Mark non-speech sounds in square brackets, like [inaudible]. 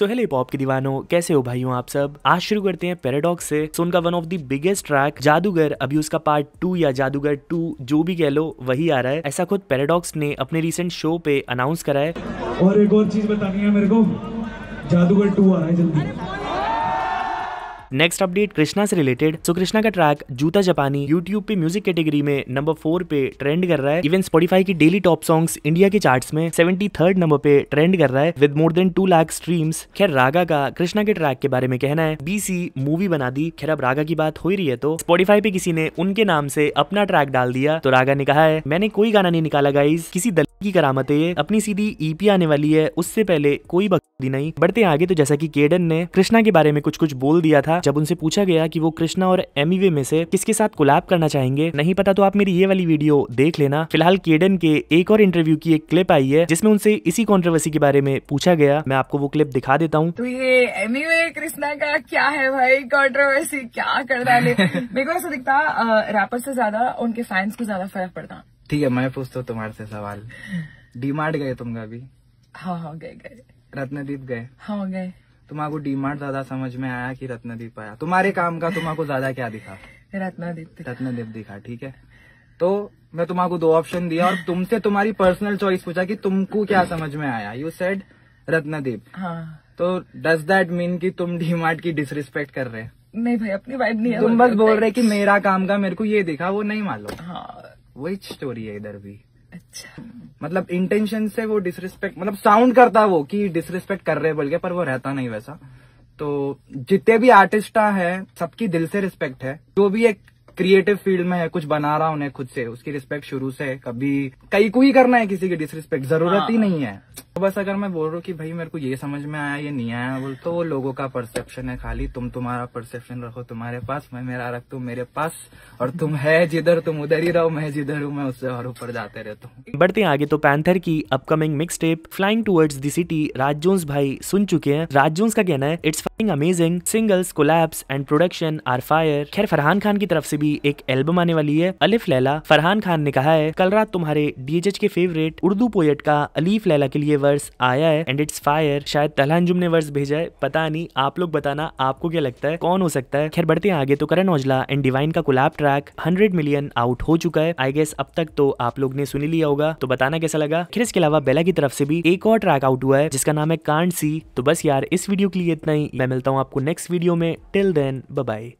So hello pop के दीवानों कैसे हो भाइयों आप सब आज शुरू करते हैं पेराडॉक्स से सो उनका one of the biggest track जादूगर अभी उसका पार्ट टू या जादूगर टू जो भी कह लो वही आ रहा है ऐसा खुद पेराडॉक्स ने अपने रिसेंट शो पे अनाउंस करा है और एक और चीज बतानी है मेरे को जादूगर टू आ रहा है जल्दी नेक्स्ट अपडेट कृष्णा से रिलेटेड सो कृष्णा का ट्रैक जूता जापानी यूट्यूब पे म्यूजिक कैटेगरी में नंबर फोर पे ट्रेंड कर रहा है इवन स्पॉटीफाई की डेली टॉप सॉन्ग्स इंडिया के चार्ट में सेवेंटी थर्ड नंबर पे ट्रेंड कर रहा है with more than two lakh streams खैर रागा का कृष्णा के ट्रैक के बारे में कहना है बीसी मूवी बना दी खैर अब रागा की बात हो रही है तो स्पॉटीफाई पे किसी ने उनके नाम से अपना ट्रैक डाल दिया तो रागा ने कहा है मैंने कोई गाना नहीं निकाला गाइज किसी दल की करामत है अपनी सीधी ईपी e आने वाली है उससे पहले कोई दी नहीं बढ़ते आगे तो जैसा कि केडन ने कृष्णा के बारे में कुछ कुछ बोल दिया था जब उनसे पूछा गया कि वो कृष्णा और एमीवे में से किसके साथ कुलाब करना चाहेंगे नहीं पता तो आप मेरी ये वाली वीडियो देख लेना फिलहाल केडन के एक और इंटरव्यू की एक क्लिप आई है जिसमें उनसे इसी कॉन्ट्रोवर्सी के बारे में पूछा गया मैं आपको वो क्लिप दिखा देता हूँ तो एमीवे कृष्णा का क्या है भाई कॉन्ट्रोवर्सी क्या कर डाले [laughs] मेरे को ऐसा दिखता रैपर से ज्यादा उनके फैंस को ज्यादा फर्क पड़ता ठीक है मैं पूछता हूँ तुम्हारे से सवाल डीमार्ट [laughs] गए तुम अभी हाँ हाँ गए गए रत्नदीप गए हाँ गए तुम्हारा डीमार्ट ज्यादा समझ में आया कि रत्नदीप आया तुम्हारे काम का तुम्हारे ज्यादा क्या दिखा रत्नदीप रत्नदीप दिखा ठीक है तो मैं तुम्हारे दो ऑप्शन दिया और तुमसे तुम्हारी पर्सनल चॉइस पूछा कि तुमको क्या समझ में आया यू सेड रत्नदीप हाँ तो डज दैट मीन कि तुम डीमार्ट की डिसरिस्पेक्ट कर रहे नहीं भाई अपनी वाइफ नहीं तुम बस बोल रहे कि मेरा काम का मेरे को ये दिखा वो नहीं मालूम हाँ वही स्टोरी है इधर भी अच्छा मतलब इंटेंशन से वो डिसरिस्पेक्ट मतलब साउंड करता है वो कि डिसरिस्पेक्ट कर रहे बोल के पर वो रहता नहीं वैसा तो जितने भी आर्टिस्टा है सबकी दिल से रिस्पेक्ट है जो भी एक क्रिएटिव फील्ड में है कुछ बना रहा उन्हें खुद से उसकी रिस्पेक्ट शुरू से कभी कहीं को ही करना है किसी की डिसरिस्पेक्ट जरूरत ही हाँ। नहीं है तो बस अगर मैं बोल रहा हूँ कि भाई मेरे को ये समझ में आया ये नहीं आया बोल तो वो लोगों का परसेप्शन है खाली तुम तुम्हारा परसेप्शन रखो तुम्हारे पास मैं मेरा रख तुम मेरे पास और तुम है जिधर तुम उधर ही रहो मैं जिधर हूँ मैं उससे और ऊपर जाते रहता हूँ बढ़ते आगे तो पैंथर की upcoming mixtape flying towards the city Raj भाई सुन चुके हैं राज का कहना है it's amazing singles collabs and production are fire खैर फरहान खान की तरफ से भी एक एल्बम आने वाली है अलिफ लैला फरहान खान ने कहा है कल रात तुम्हारे डीएचएच के फेवरेट उर्दू पोएट का अलीफ लैला के लिए वर्स आया है एंड इट्स फायर शायद तलहंजुम ने वर्स भेजा है पता नहीं आप लोग बताना आपको क्या लगता है कौन हो सकता है खैर बढ़ते हैं आगे तो करण ओजला एंड डिवाइन का collab track hundred million out हो चुका है आई गेस अब तक तो आप लोग ने सुनी लिया होगा तो बताना कैसा लगा फिर इसके अलावा बेला की तरफ से भी एक और ट्रैक आउट हुआ है जिसका नाम है कांड सी तो बस यार इस वीडियो के लिए इतना ही मैं मिलता हूँ आपको नेक्स्ट वीडियो में टिल देन बाय